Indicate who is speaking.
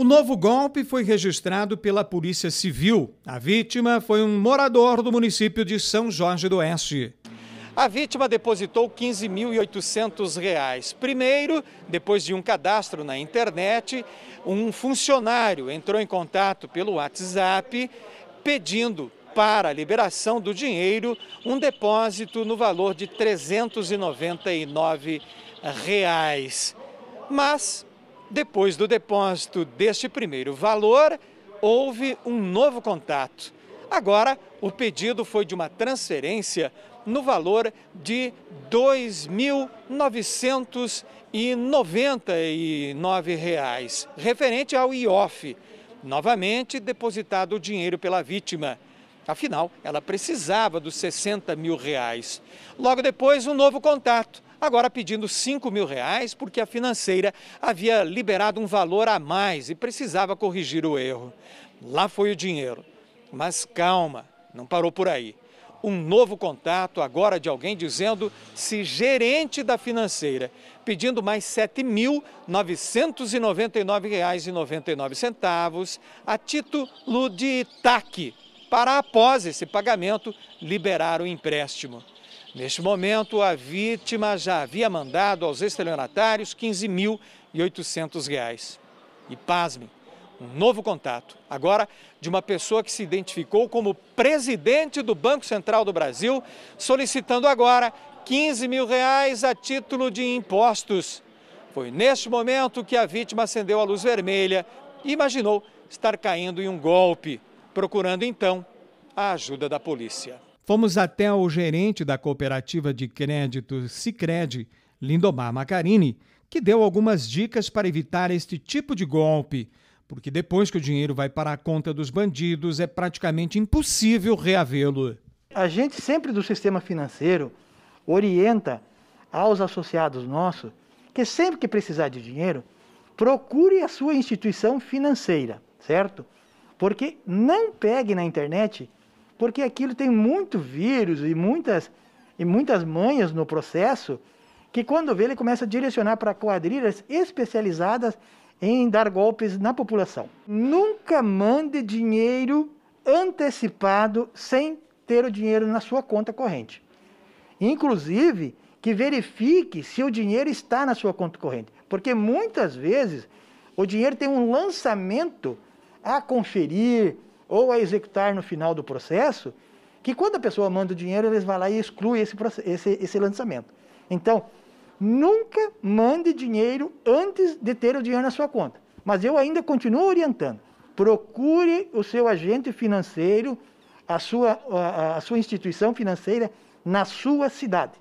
Speaker 1: O novo golpe foi registrado pela Polícia Civil. A vítima foi um morador do município de São Jorge do Oeste. A vítima depositou R$ 15.800. Primeiro, depois de um cadastro na internet, um funcionário entrou em contato pelo WhatsApp pedindo para a liberação do dinheiro um depósito no valor de R$ 399. Reais. Mas depois do depósito deste primeiro valor, houve um novo contato. Agora, o pedido foi de uma transferência no valor de R$ 2.999, referente ao IOF, novamente depositado o dinheiro pela vítima. Afinal, ela precisava dos 60 mil reais. Logo depois, um novo contato agora pedindo 5 mil reais porque a financeira havia liberado um valor a mais e precisava corrigir o erro. Lá foi o dinheiro. Mas calma, não parou por aí. Um novo contato agora de alguém dizendo se gerente da financeira, pedindo mais R$ 7.999,99 a título de TAC, para após esse pagamento liberar o empréstimo. Neste momento, a vítima já havia mandado aos estelionatários R$ 15.800. E pasme, um novo contato, agora de uma pessoa que se identificou como presidente do Banco Central do Brasil, solicitando agora 15 mil reais a título de impostos. Foi neste momento que a vítima acendeu a luz vermelha e imaginou estar caindo em um golpe, procurando então a ajuda da polícia. Fomos até o gerente da cooperativa de crédito Sicredi, Lindomar Macarini, que deu algumas dicas para evitar este tipo de golpe, porque depois que o dinheiro vai para a conta dos bandidos é praticamente impossível reavê-lo.
Speaker 2: A gente sempre do sistema financeiro orienta aos associados nossos que sempre que precisar de dinheiro, procure a sua instituição financeira, certo? Porque não pegue na internet porque aquilo tem muito vírus e muitas, e muitas manhas no processo, que quando vê, ele começa a direcionar para quadrilhas especializadas em dar golpes na população. Nunca mande dinheiro antecipado sem ter o dinheiro na sua conta corrente. Inclusive, que verifique se o dinheiro está na sua conta corrente, porque muitas vezes o dinheiro tem um lançamento a conferir, ou a executar no final do processo, que quando a pessoa manda o dinheiro, eles vão lá e excluem esse, esse, esse lançamento. Então, nunca mande dinheiro antes de ter o dinheiro na sua conta. Mas eu ainda continuo orientando. Procure o seu agente financeiro, a sua, a, a sua instituição financeira na sua cidade.